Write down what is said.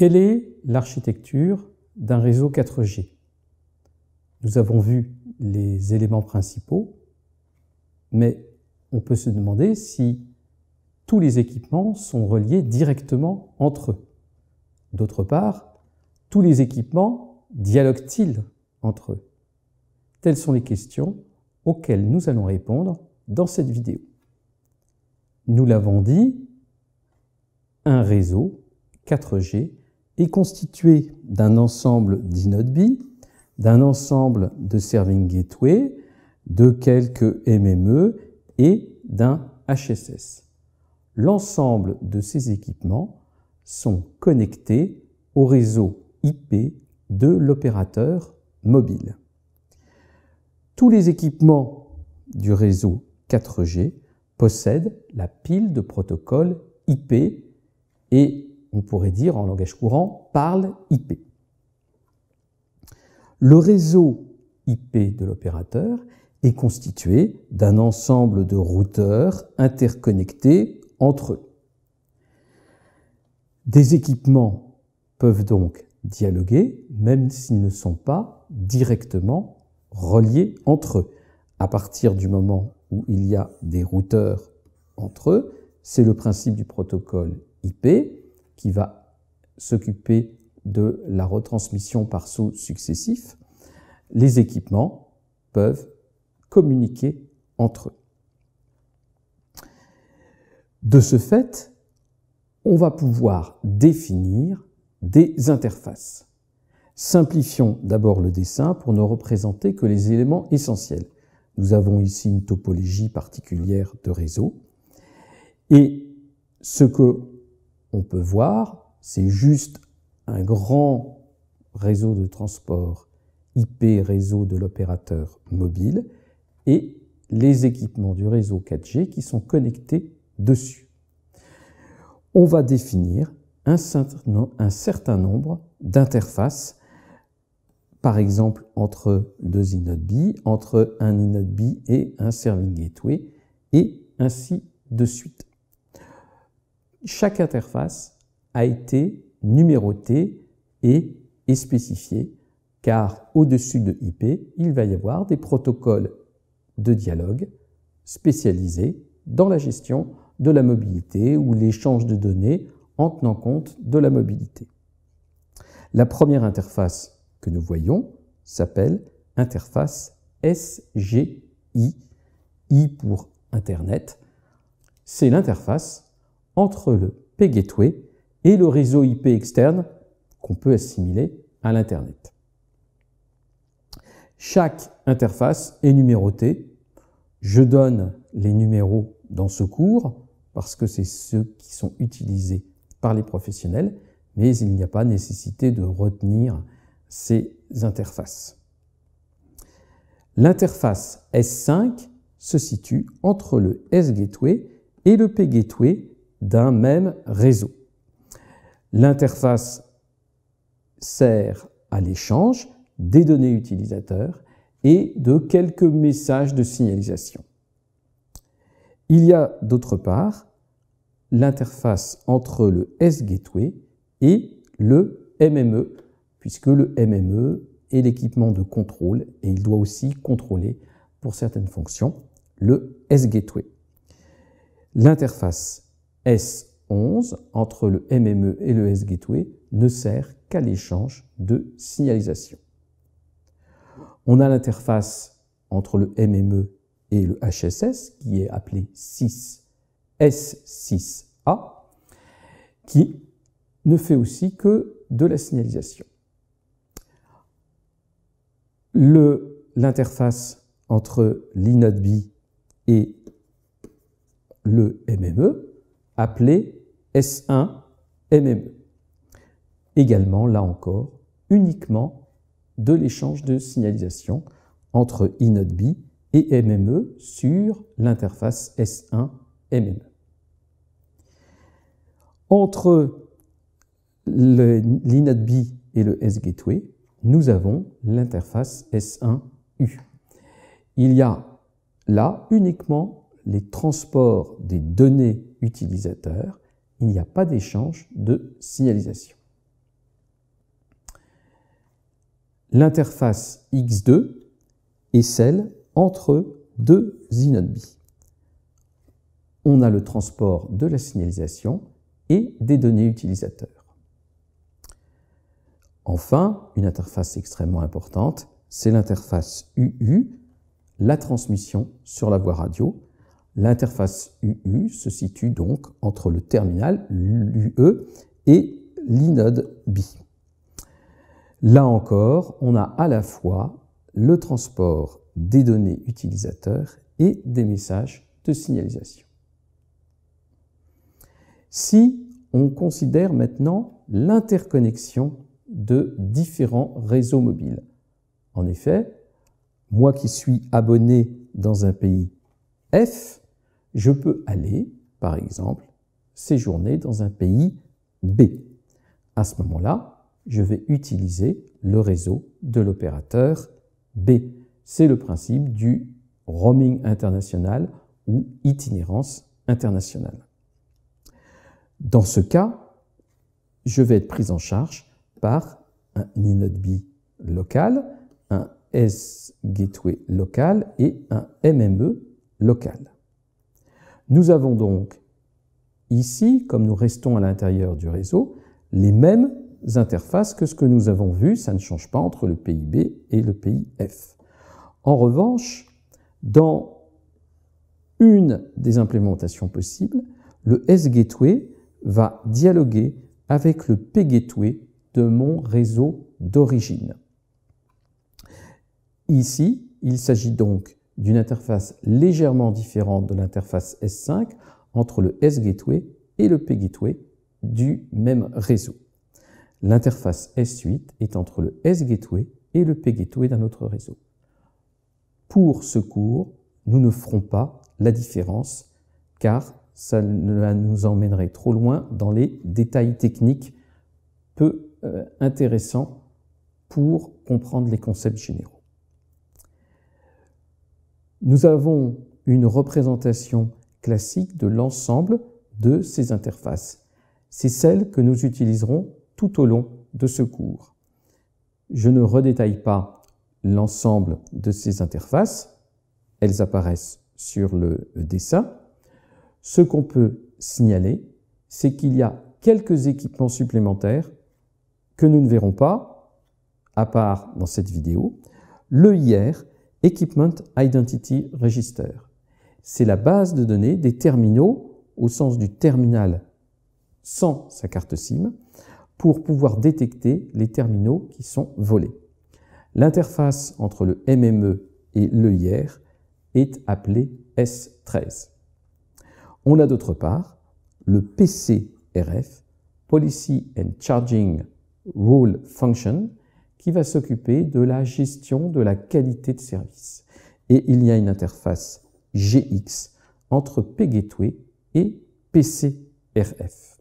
Quelle est l'architecture d'un réseau 4G Nous avons vu les éléments principaux, mais on peut se demander si tous les équipements sont reliés directement entre eux. D'autre part, tous les équipements dialoguent-ils entre eux Telles sont les questions auxquelles nous allons répondre dans cette vidéo. Nous l'avons dit, un réseau 4G est constitué d'un ensemble d'inodeB, d'un ensemble de Serving Gateway, de quelques MME et d'un HSS. L'ensemble de ces équipements sont connectés au réseau IP de l'opérateur mobile. Tous les équipements du réseau 4G possèdent la pile de protocoles IP et on pourrait dire en langage courant, parle IP. Le réseau IP de l'opérateur est constitué d'un ensemble de routeurs interconnectés entre eux. Des équipements peuvent donc dialoguer, même s'ils ne sont pas directement reliés entre eux. À partir du moment où il y a des routeurs entre eux, c'est le principe du protocole IP, qui va s'occuper de la retransmission par saut successif, les équipements peuvent communiquer entre eux. De ce fait, on va pouvoir définir des interfaces. Simplifions d'abord le dessin pour ne représenter que les éléments essentiels. Nous avons ici une topologie particulière de réseau. Et ce que on peut voir, c'est juste un grand réseau de transport IP réseau de l'opérateur mobile et les équipements du réseau 4G qui sont connectés dessus. On va définir un certain nombre d'interfaces, par exemple entre deux inode B, entre un inode et un serving gateway, et ainsi de suite chaque interface a été numérotée et spécifiée, car au-dessus de IP, il va y avoir des protocoles de dialogue spécialisés dans la gestion de la mobilité ou l'échange de données en tenant compte de la mobilité. La première interface que nous voyons s'appelle interface SGI, I pour Internet. C'est l'interface entre le P-Gateway et le réseau IP externe qu'on peut assimiler à l'Internet. Chaque interface est numérotée. Je donne les numéros dans ce cours parce que c'est ceux qui sont utilisés par les professionnels, mais il n'y a pas nécessité de retenir ces interfaces. L'interface S5 se situe entre le S-Gateway et le P-Gateway d'un même réseau. L'interface sert à l'échange des données utilisateurs et de quelques messages de signalisation. Il y a d'autre part l'interface entre le S-Gateway et le MME, puisque le MME est l'équipement de contrôle et il doit aussi contrôler pour certaines fonctions le S-Gateway. L'interface S11 entre le MME et le S-Gateway ne sert qu'à l'échange de signalisation. On a l'interface entre le MME et le HSS qui est appelé 6 S6A qui ne fait aussi que de la signalisation. L'interface entre l'inode et le MME appelé S1 MME. Également, là encore, uniquement de l'échange de signalisation entre inode et MME sur l'interface S1 MME. Entre l'inodeB et le S-Gateway, nous avons l'interface S1U. Il y a là uniquement les transports des données utilisateurs, il n'y a pas d'échange de signalisation. L'interface X2 est celle entre deux ZNB. On a le transport de la signalisation et des données utilisateurs. Enfin, une interface extrêmement importante, c'est l'interface UU, la transmission sur la voie radio. L'interface UU se situe donc entre le terminal UE et l'inode B. Là encore, on a à la fois le transport des données utilisateurs et des messages de signalisation. Si on considère maintenant l'interconnexion de différents réseaux mobiles. En effet, moi qui suis abonné dans un pays F, je peux aller, par exemple, séjourner dans un pays B. À ce moment-là, je vais utiliser le réseau de l'opérateur B. C'est le principe du roaming international ou itinérance internationale. Dans ce cas, je vais être pris en charge par un B local, un S-Gateway local et un MME local. Nous avons donc ici, comme nous restons à l'intérieur du réseau, les mêmes interfaces que ce que nous avons vu, ça ne change pas entre le PIB et le PIF. En revanche, dans une des implémentations possibles, le S-Gateway va dialoguer avec le P-Gateway de mon réseau d'origine. Ici, il s'agit donc d'une interface légèrement différente de l'interface S5 entre le S-Gateway et le P-Gateway du même réseau. L'interface S8 est entre le S-Gateway et le P-Gateway d'un autre réseau. Pour ce cours, nous ne ferons pas la différence car ça nous emmènerait trop loin dans les détails techniques peu euh, intéressants pour comprendre les concepts généraux nous avons une représentation classique de l'ensemble de ces interfaces. C'est celle que nous utiliserons tout au long de ce cours. Je ne redétaille pas l'ensemble de ces interfaces, elles apparaissent sur le dessin. Ce qu'on peut signaler, c'est qu'il y a quelques équipements supplémentaires que nous ne verrons pas, à part dans cette vidéo. Le IR Equipment Identity Register. C'est la base de données des terminaux au sens du terminal sans sa carte SIM pour pouvoir détecter les terminaux qui sont volés. L'interface entre le MME et l'EIR est appelée S13. On a d'autre part le PCRF, Policy and Charging Rule Function, qui va s'occuper de la gestion de la qualité de service. Et il y a une interface GX entre pGateway et PCRF.